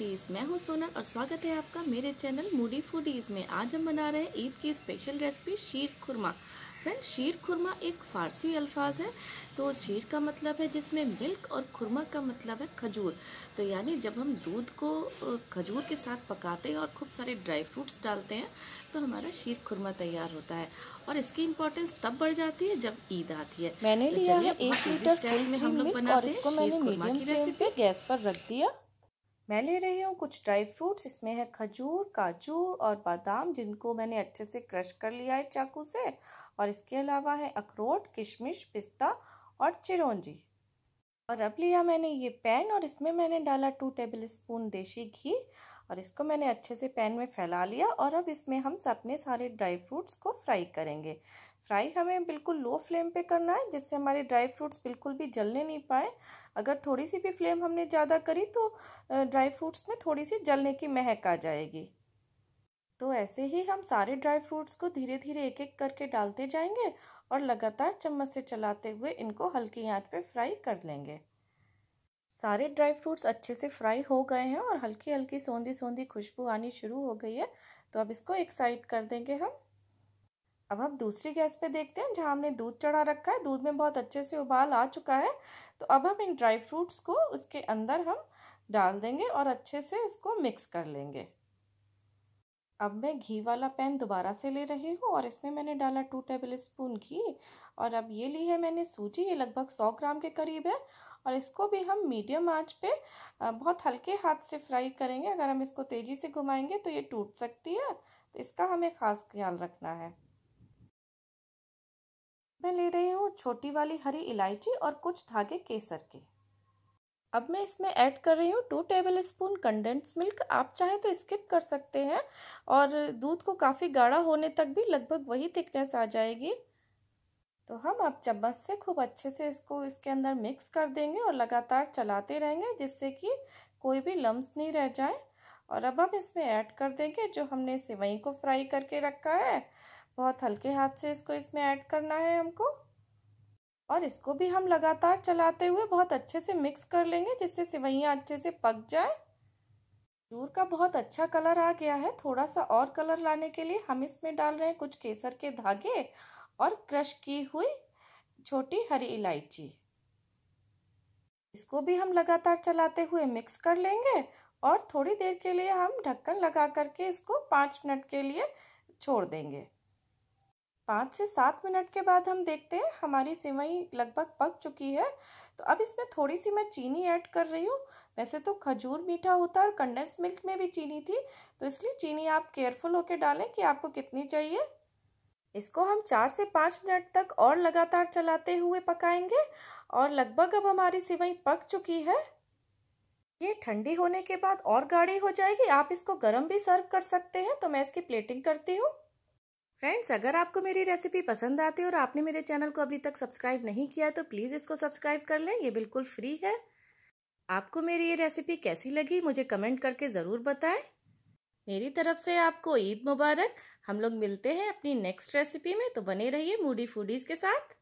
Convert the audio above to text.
foodies मैं हूं सोनल और स्वागत है आपका मेरे चैनल मूडी फूडीज में आज हम बना रहे हैं ईद की special recipe sheer khurma friend sheer khurma एक फ़ारसी अल्फाज है तो शीर का मतलब है जिसमें मिल्क और खुरमा का मतलब है खजूर तो यानी जब हम दूध को खजूर के साथ पकाते हैं और खूब सारे ड्राई फ्रूट्स डालते हैं तो हमारा शीर खुरमा तैयार होता है और इसकी इम्पोर्टेंस तब बढ़ जाती है जब ईद आती है मैंने तो लिया है एक लीटर में हम लोग बनाते हैं गैस पर रख दिया मैं ले रही हूँ कुछ ड्राई फ्रूट्स इसमें है खजूर काजू और बादाम जिनको मैंने अच्छे से क्रश कर लिया है चाकू से और इसके अलावा है अखरोट किशमिश पिस्ता और चिरौंजी और अब लिया मैंने ये पैन और इसमें मैंने डाला टू टेबल स्पून देसी घी और इसको मैंने अच्छे से पैन में फैला लिया और अब इसमें हम अपने सारे ड्राई फ्रूट्स को फ्राई करेंगे फ्राई हमें बिल्कुल लो फ्लेम पे करना है जिससे हमारे ड्राई फ्रूट्स बिल्कुल भी जलने नहीं पाए अगर थोड़ी सी भी फ्लेम हमने ज़्यादा करी तो ड्राई फ्रूट्स में थोड़ी सी जलने की महक आ जाएगी तो ऐसे ही हम सारे ड्राई फ्रूट्स को धीरे धीरे एक एक करके डालते जाएंगे और लगातार चम्मच से चलाते हुए इनको हल्की आँच पर फ्राई कर लेंगे सारे ड्राई फ्रूट्स अच्छे से फ्राई हो गए हैं और हल्की हल्की सौंधी सौंधी खुशबू आनी शुरू हो गई है तो अब इसको एक साइड कर देंगे हम अब हम दूसरी गैस पे देखते हैं जहाँ हमने दूध चढ़ा रखा है दूध में बहुत अच्छे से उबाल आ चुका है तो अब हम इन ड्राई फ्रूट्स को उसके अंदर हम डाल देंगे और अच्छे से इसको मिक्स कर लेंगे अब मैं घी वाला पैन दोबारा से ले रही हूँ और इसमें मैंने डाला टू टेबल स्पून घी और अब ये ली है मैंने सूजी ये लगभग सौ ग्राम के करीब है और इसको भी हम मीडियम आंच पे बहुत हल्के हाथ से फ्राई करेंगे अगर हम इसको तेज़ी से घुमाएंगे तो ये टूट सकती है तो इसका हमें ख़ास ख्याल रखना है मैं ले रही हूँ छोटी वाली हरी इलायची और कुछ धागे केसर के अब मैं इसमें ऐड कर रही हूँ two tablespoon condense milk आप चाहें तो स्किप कर सकते हैं और दूध को काफ़ी गाढ़ा होने तक भी लगभग वही थिकनेस आ जाएगी तो हम आप चम्मच से खूब अच्छे से इसको इसके अंदर मिक्स कर देंगे और लगातार चलाते रहेंगे जिससे कि कोई भी लम्स नहीं रह जाए और अब हम इसमें ऐड कर देंगे जो हमने सिवई को फ्राई करके रखा है बहुत हल्के हाथ से इसको इसमें ऐड करना है हमको और इसको भी हम लगातार चलाते हुए बहुत अच्छे से मिक्स कर लेंगे जिससे सिवैयाँ अच्छे से पक जाए दूर का बहुत अच्छा कलर आ गया है थोड़ा सा और कलर लाने के लिए हम इसमें डाल रहे हैं कुछ केसर के धागे और क्रश की हुई छोटी हरी इलायची इसको भी हम लगातार चलाते हुए मिक्स कर लेंगे और थोड़ी देर के लिए हम ढक्कन लगा करके इसको पाँच मिनट के लिए छोड़ देंगे पाँच से सात मिनट के बाद हम देखते हैं हमारी सिवई लगभग पक चुकी है तो अब इसमें थोड़ी सी मैं चीनी ऐड कर रही हूँ वैसे तो खजूर मीठा होता है और कंडेंस मिल्क में भी चीनी थी तो इसलिए चीनी आप केयरफुल होकर डालें कि आपको कितनी चाहिए इसको हम चार से पाँच मिनट तक और लगातार चलाते हुए पकाएंगे और लगभग अब हमारी सिवई पक चुकी है ये ठंडी होने के बाद और गाढ़ी हो जाएगी आप इसको गर्म भी सर्व कर सकते हैं तो मैं इसकी प्लेटिंग करती हूँ फ्रेंड्स अगर आपको मेरी रेसिपी पसंद आती है और आपने मेरे चैनल को अभी तक सब्सक्राइब नहीं किया है तो प्लीज़ इसको सब्सक्राइब कर लें ये बिल्कुल फ्री है आपको मेरी ये रेसिपी कैसी लगी मुझे कमेंट करके ज़रूर बताएं मेरी तरफ से आपको ईद मुबारक हम लोग मिलते हैं अपनी नेक्स्ट रेसिपी में तो बने रहिए मूडी फूडीज़ के साथ